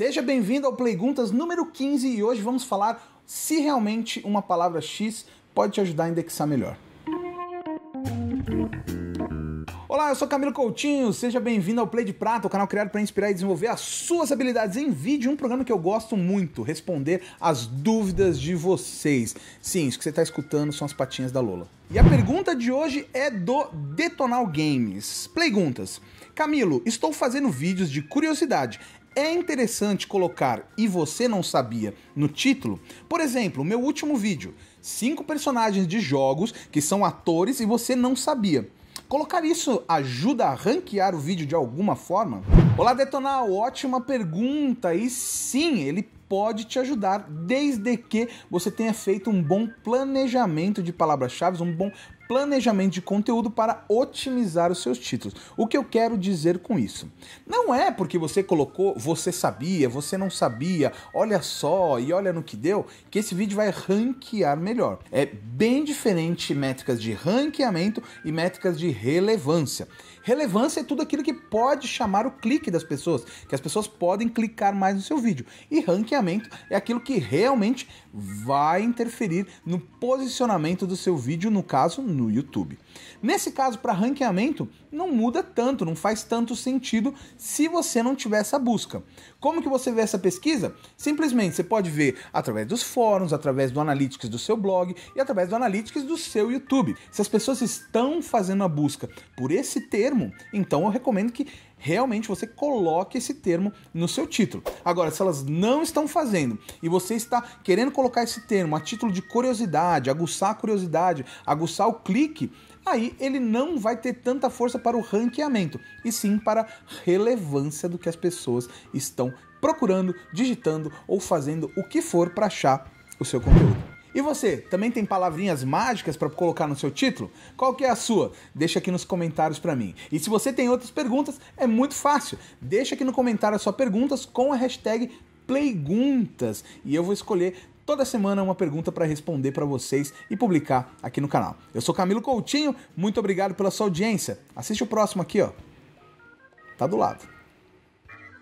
Seja bem-vindo ao Playguntas número 15 e hoje vamos falar se realmente uma palavra X pode te ajudar a indexar melhor. Olá, eu sou Camilo Coutinho, seja bem-vindo ao Play de Prata, o canal criado para inspirar e desenvolver as suas habilidades em vídeo, um programa que eu gosto muito, responder as dúvidas de vocês. Sim, isso que você está escutando são as patinhas da Lola. E a pergunta de hoje é do Detonal Games. Perguntas. Camilo, estou fazendo vídeos de curiosidade. É interessante colocar e você não sabia no título? Por exemplo, meu último vídeo: cinco personagens de jogos que são atores e você não sabia. Colocar isso ajuda a ranquear o vídeo de alguma forma? Olá, Detonal, ótima pergunta! E sim, ele pode te ajudar desde que você tenha feito um bom planejamento de palavras-chave, um bom planejamento de conteúdo para otimizar os seus títulos. O que eu quero dizer com isso? Não é porque você colocou, você sabia, você não sabia, olha só e olha no que deu, que esse vídeo vai ranquear melhor. É bem diferente métricas de ranqueamento e métricas de relevância. Relevância é tudo aquilo que pode chamar o clique das pessoas, que as pessoas podem clicar mais no seu vídeo. E ranqueamento é aquilo que realmente vai interferir no posicionamento do seu vídeo, no caso, no YouTube. Nesse caso, para ranqueamento, não muda tanto, não faz tanto sentido se você não tiver essa busca. Como que você vê essa pesquisa? Simplesmente você pode ver através dos fóruns, através do Analytics do seu blog e através do Analytics do seu YouTube. Se as pessoas estão fazendo a busca por esse termo, então eu recomendo que realmente você coloque esse termo no seu título. Agora, se elas não estão fazendo e você está querendo colocar esse termo a título de curiosidade, aguçar a curiosidade, aguçar o clique, aí ele não vai ter tanta força para o ranqueamento, e sim para relevância do que as pessoas estão procurando, digitando ou fazendo o que for para achar o seu conteúdo. E você, também tem palavrinhas mágicas para colocar no seu título? Qual que é a sua? Deixa aqui nos comentários para mim. E se você tem outras perguntas, é muito fácil. Deixa aqui no comentário as suas perguntas com a hashtag Playguntas e eu vou escolher toda semana uma pergunta para responder para vocês e publicar aqui no canal. Eu sou Camilo Coutinho, muito obrigado pela sua audiência. Assiste o próximo aqui, ó. Tá do lado.